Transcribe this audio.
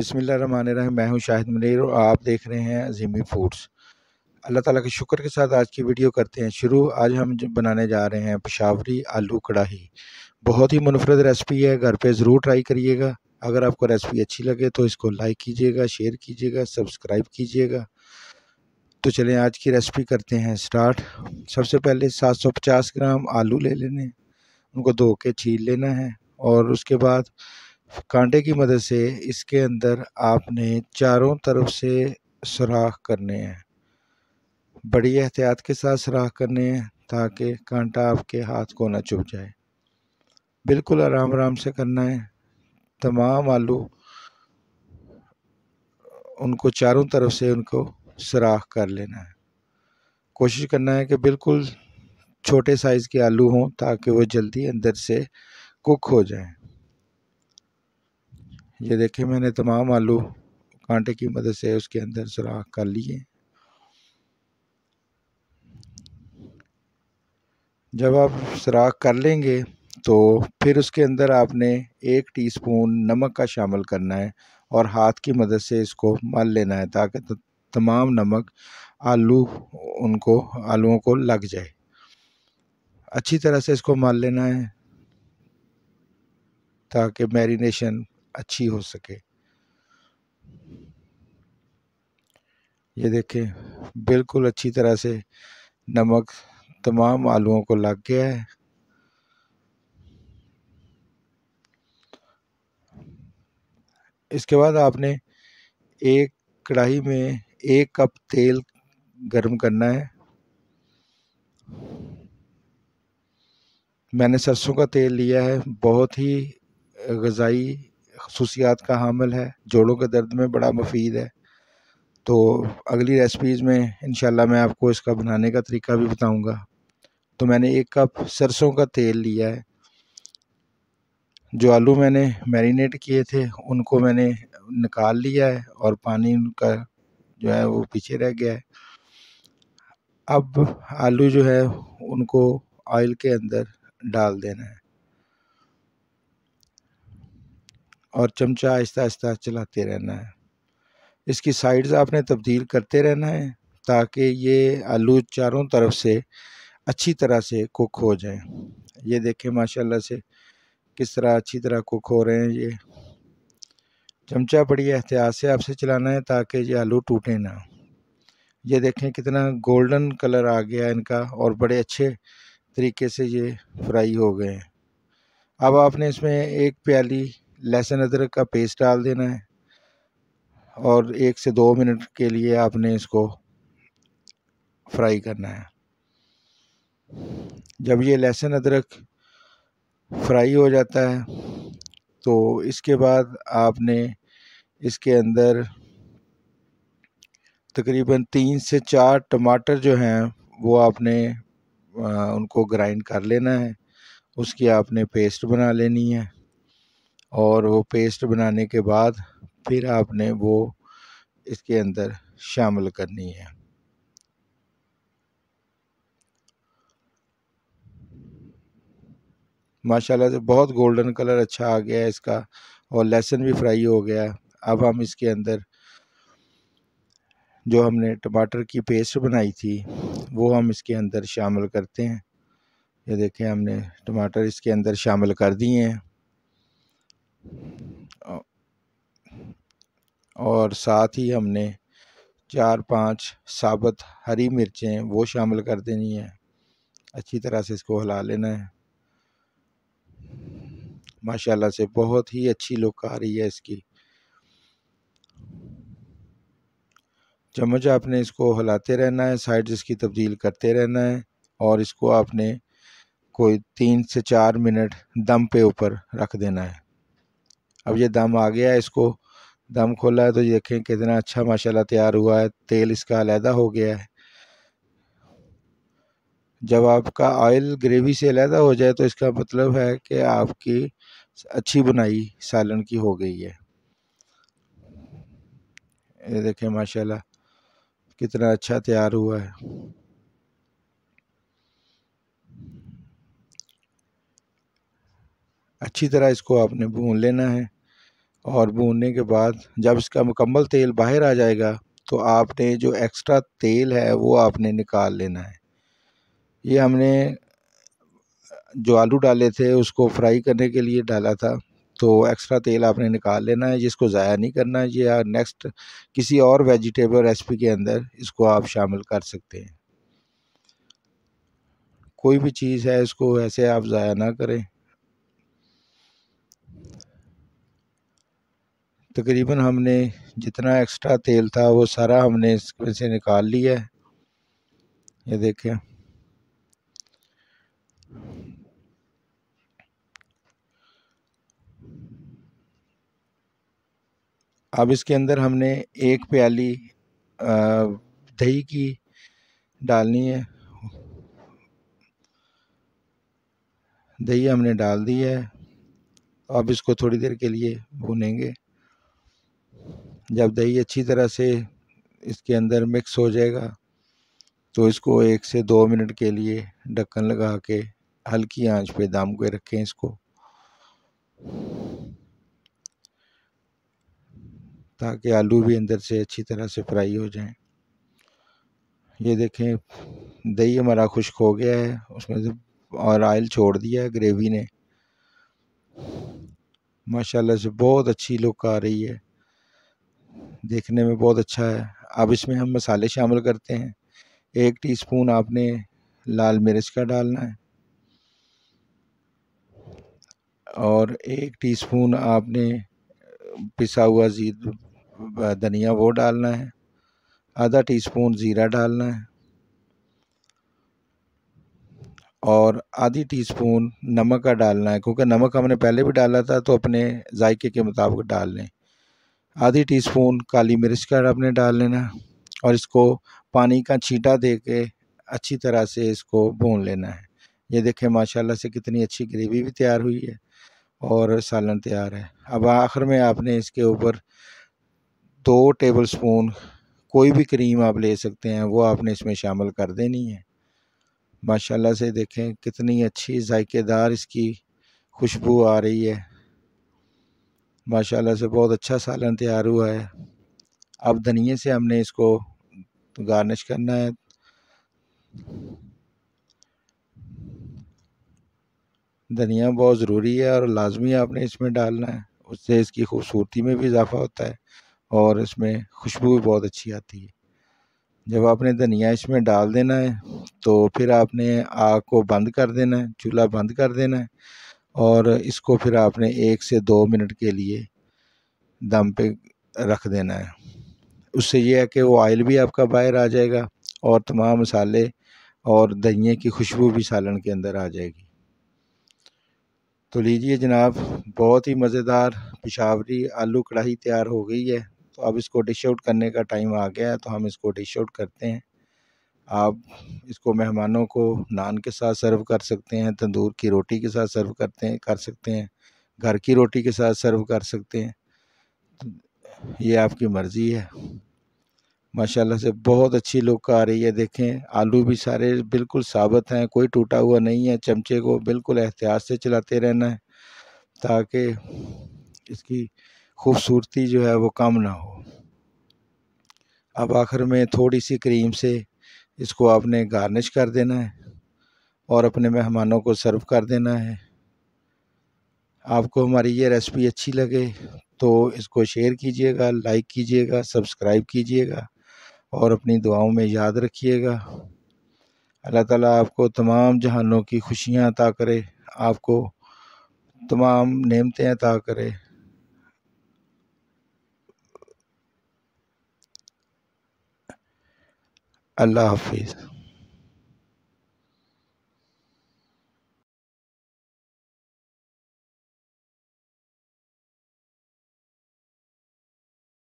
रही मैं हूं शाहिद मनीर और आप देख रहे हैं अजीमी फूड्स अल्लाह ताला के शुक्र के साथ आज की वीडियो करते हैं शुरू आज हम बनाने जा रहे हैं पशावरी आलू कढ़ाई बहुत ही मुनफरद रेसिपी है घर पे ज़रूर ट्राई करिएगा अगर आपको रेसिपी अच्छी लगे तो इसको लाइक कीजिएगा शेयर कीजिएगा सब्सक्राइब कीजिएगा तो चलें आज की रेसिपी करते हैं स्टार्ट सबसे पहले सात ग्राम आलू ले लेने उनको धो के छील लेना है और उसके बाद कांटे की मदद से इसके अंदर आपने चारों तरफ से सुराख करने हैं बड़ी एहतियात के साथ सुराख करने हैं ताकि कांटा आपके हाथ को ना चुभ जाए बिल्कुल आराम आराम से करना है तमाम आलू उनको चारों तरफ से उनको सुराख कर लेना है कोशिश करना है कि बिल्कुल छोटे साइज़ के आलू हों ताकि वो जल्दी अंदर से कुक हो जाएं ये देखे मैंने तमाम आलू कांटे की मदद से उसके अंदर सुराख कर लिए जब आप सुराख कर लेंगे तो फिर उसके अंदर आपने एक टीस्पून नमक का शामिल करना है और हाथ की मदद से इसको मल लेना है ताकि तमाम नमक आलू उनको आलूओं को लग जाए अच्छी तरह से इसको मल लेना है ताकि मैरिनेशन अच्छी हो सके ये देखें बिल्कुल अच्छी तरह से नमक तमाम आलुओं को लग गया है इसके बाद आपने एक कढ़ाई में एक कप तेल गर्म करना है मैंने सरसों का तेल लिया है बहुत ही गज़ाई खसूसियात का हामिल है जोड़ों के दर्द में बड़ा मुफीद है तो अगली रेसिपीज़ में इन मैं आपको इसका बनाने का तरीका भी बताऊँगा तो मैंने एक कप सरसों का तेल लिया है जो आलू मैंने मैरिनेट किए थे उनको मैंने निकाल लिया है और पानी उनका जो है वो पीछे रह गया है अब आलू जो है उनको ऑयल के अंदर डाल देना है और चमचा आहिस्ता आहिस्ता चलाते रहना है इसकी साइड्स आपने तब्दील करते रहना है ताकि ये आलू चारों तरफ से अच्छी तरह से कुक हो जाए ये देखें माशाल्लाह से किस तरह अच्छी तरह कुक हो रहे हैं ये चमचा बड़ी एहतियात से आपसे चलाना है ताकि ये आलू टूटे ना ये देखें कितना गोल्डन कलर आ गया इनका और बड़े अच्छे तरीके से ये फ्राई हो गए हैं अब आपने इसमें एक प्याली लहसुन अदरक का पेस्ट डाल देना है और एक से दो मिनट के लिए आपने इसको फ्राई करना है जब ये लहसुन अदरक फ्राई हो जाता है तो इसके बाद आपने इसके अंदर तकरीबन तीन से चार टमाटर जो हैं वो आपने आ, उनको ग्राइंड कर लेना है उसकी आपने पेस्ट बना लेनी है और वो पेस्ट बनाने के बाद फिर आपने वो इसके अंदर शामिल करनी है माशाल्लाह से बहुत गोल्डन कलर अच्छा आ गया है इसका और लहसुन भी फ्राई हो गया अब हम इसके अंदर जो हमने टमाटर की पेस्ट बनाई थी वो हम इसके अंदर शामिल करते हैं ये देखें हमने टमाटर इसके अंदर शामिल कर दिए हैं और साथ ही हमने चार पांच साबुत हरी मिर्चें वो शामिल कर देनी है अच्छी तरह से इसको हिला लेना है माशाल्लाह से बहुत ही अच्छी लुक आ रही है इसकी चम्मच आपने इसको हिलाते रहना है साइड इसकी तब्दील करते रहना है और इसको आपने कोई तीन से चार मिनट दम पे ऊपर रख देना है अब ये दम आ गया है इसको दम खोला है तो ये देखें कितना अच्छा माशाल्लाह तैयार हुआ है तेल इसका अलहदा हो गया है जब आपका ऑयल ग्रेवी से अलहदा हो जाए तो इसका मतलब है कि आपकी अच्छी बुनाई सालन की हो गई है ये देखें माशाल्लाह कितना अच्छा तैयार हुआ है अच्छी तरह इसको आपने भून लेना है और भूनने के बाद जब इसका मुकम्मल तेल बाहर आ जाएगा तो आपने जो एक्स्ट्रा तेल है वो आपने निकाल लेना है ये हमने जो आलू डाले थे उसको फ्राई करने के लिए डाला था तो एक्स्ट्रा तेल आपने निकाल लेना है जिसको ज़ाया नहीं करना है या नेक्स्ट किसी और वेजिटेबल रेसिपी के अंदर इसको आप शामिल कर सकते हैं कोई भी चीज़ है इसको ऐसे आप ज़ाया ना करें तकरीबन हमने जितना एक्स्ट्रा तेल था वो सारा हमने इसमें से निकाल लिया है ये देखें अब इसके अंदर हमने एक प्याली दही की डालनी है दही हमने डाल दी है अब इसको थोड़ी देर के लिए भूनेंगे जब दही अच्छी तरह से इसके अंदर मिक्स हो जाएगा तो इसको एक से दो मिनट के लिए ढक्कन लगा के हल्की आंच पे दाम के रखें इसको ताकि आलू भी अंदर से अच्छी तरह से फ्राई हो जाएं ये देखें दही हमारा खुश्क हो गया है उसमें से और आयल छोड़ दिया है ग्रेवी ने माशाल्लाह से बहुत अच्छी लुक आ रही है देखने में बहुत अच्छा है अब इसमें हम मसाले शामिल करते हैं एक टीस्पून आपने लाल मिर्च का डालना है और एक टीस्पून आपने पिसा हुआ जीर धनिया वो डालना है आधा टीस्पून ज़ीरा डालना है और आधी टीस्पून नमक का डालना है क्योंकि नमक हमने पहले भी डाला था तो अपने जायके के मुताबिक डाल लें आधी टीस्पून काली मिर्च का आपने डाल लेना और इसको पानी का छीटा दे के अच्छी तरह से इसको भून लेना है ये देखें माशाल्लाह से कितनी अच्छी ग्रेवी भी तैयार हुई है और सालन तैयार है अब आखिर में आपने इसके ऊपर दो टेबल स्पून कोई भी क्रीम आप ले सकते हैं वो आपने इसमें शामिल कर देनी है माशाल्लाह से देखें कितनी अच्छी जायकेदार इसकी खुशबू आ रही है माशाल्लाह से बहुत अच्छा सालन तैयार हुआ है अब धनिए से हमने इसको गार्निश करना है धनिया बहुत ज़रूरी है और लाजमी आपने इसमें डालना है उससे इसकी खूबसूरती में भी इजाफा होता है और इसमें खुशबू भी बहुत अच्छी आती है जब आपने धनिया इसमें डाल देना है तो फिर आपने आग को बंद कर देना है चूल्हा बंद कर देना है और इसको फिर आपने एक से दो मिनट के लिए दम पे रख देना है उससे यह है कि वो आयल भी आपका बाहर आ जाएगा और तमाम मसाले और दही की खुशबू भी सालन के अंदर आ जाएगी तो लीजिए जनाब बहुत ही मज़ेदार पिशावरी आलू कढ़ाई तैयार हो गई है तो अब इसको डिश आउट करने का टाइम आ गया है तो हम इसको डिश आउट करते हैं आप इसको मेहमानों को नान के साथ सर्व कर सकते हैं तंदूर की रोटी के साथ सर्व करते हैं कर सकते हैं घर की रोटी के साथ सर्व कर सकते हैं ये आपकी मर्ज़ी है माशाल्लाह से बहुत अच्छी लुक आ रही है देखें आलू भी सारे बिल्कुल साबत हैं कोई टूटा हुआ नहीं है चमचे को बिल्कुल एहतियात से चलाते रहना है ताकि इसकी खूबसूरती जो है वो कम ना हो अब आखिर में थोड़ी सी क्रीम से इसको आपने गार्निश कर देना है और अपने मेहमानों को सर्व कर देना है आपको हमारी ये रेसिपी अच्छी लगे तो इसको शेयर कीजिएगा लाइक कीजिएगा सब्सक्राइब कीजिएगा और अपनी दुआओं में याद रखिएगा अल्लाह ताला आपको तमाम जहानों की खुशियाँ अता करे आपको तमाम नेमतें अता करे अल्लाह हाफिज़